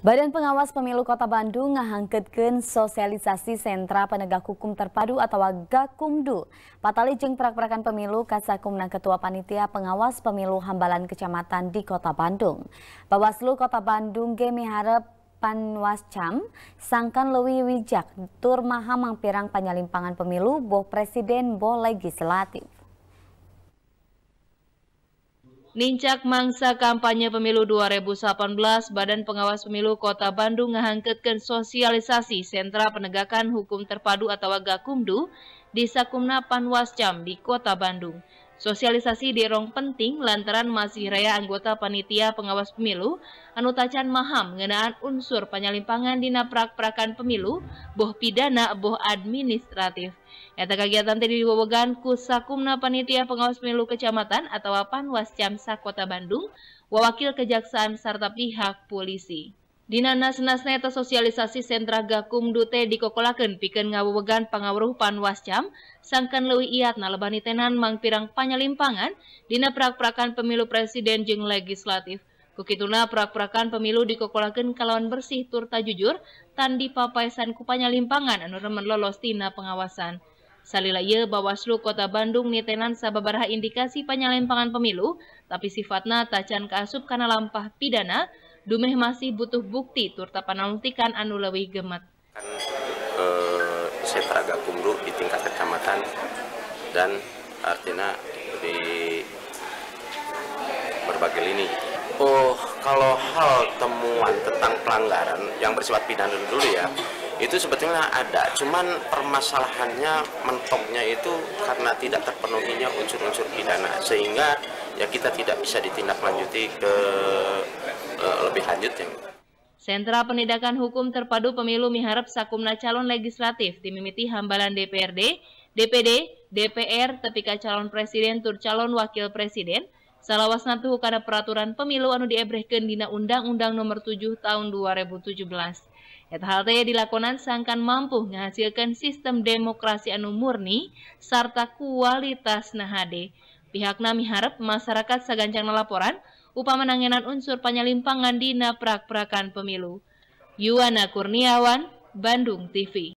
Badan Pengawas Pemilu Kota Bandung ngahangkeutkeun sosialisasi sentra penegak hukum terpadu atau Gakumdu. Patali jeng prak-prakan pemilu kasakumna Ketua Panitia Pengawas Pemilu Hambalan Kecamatan di Kota Bandung. Bawaslu Kota Bandung harap Panwas panwascam sangkan lewi wijak tur maha mangpirang panyalimpangan pemilu boh presiden boh legislatif. Nincak mangsa kampanye pemilu 2018, Badan Pengawas Pemilu Kota Bandung ngahangketkan sosialisasi Sentra Penegakan Hukum Terpadu atau Gakumdu di Sakumna Panwascam di Kota Bandung. Sosialisasi di rong penting lantaran masih raya anggota panitia pengawas pemilu, anutacan maham mengenaan unsur penyalimpangan dina prak-prakan pemilu, boh pidana, boh administratif. Eta kegiatan tadi diwawagan kusakumna Panitia Pengawas Pemilu Kecamatan atau Panwascamsa Kota Bandung, wawakil kejaksaan serta pihak polisi. Dinanasnasna eta sosialisasi sentra Gakumdu dikokolaken dikokolakeun pikeun ngawewegan pangaweruhpan Wascam sangkan lewi iatna lebani tenan mangpirang panyalimpangan dina prak-prakan pemilu presiden jeng legislatif. Kukituna prak-prakan pemilu dikokolaken kalawan bersih turta jujur tandi papaisan ku limpangan anu remen lolos tina pengawasan. Salila ye Bawaslu Kota Bandung nitenan sababaraha indikasi panyalimpangan pemilu tapi sifatna tacan keasup kana lampah pidana Dumeh masih butuh bukti turta panalutikan anu lebih gemet. Kan eh, setraga di tingkat kecamatan dan artinya di berbagai lini. Oh, kalau hal temuan tentang pelanggaran yang bersifat pidana dulu ya, itu sebetulnya ada cuman permasalahannya mentoknya itu karena tidak terpenuhinya unsur-unsur pidana sehingga ya kita tidak bisa ditindaklanjuti ke uh, lebih lanjut ya. Sentra Penindakan Hukum Terpadu Pemilu miharap sakumna calon legislatif dimimiti hambalan DPRD, DPD, DPR, tepika calon presiden tur calon wakil presiden, salawasna tuh karena peraturan pemilu anu diebrehkeun dina Undang-Undang Nomor 7 Tahun 2017. Eta hal teh dilakonan sangkan mampu menghasilkan sistem demokrasi anu murni serta kualitas nahade. Pihakna harap masyarakat sagancang laporan upamanangenan unsur penyelimpangan dina prak-prakan pemilu. Yuwana Kurniawan, Bandung TV.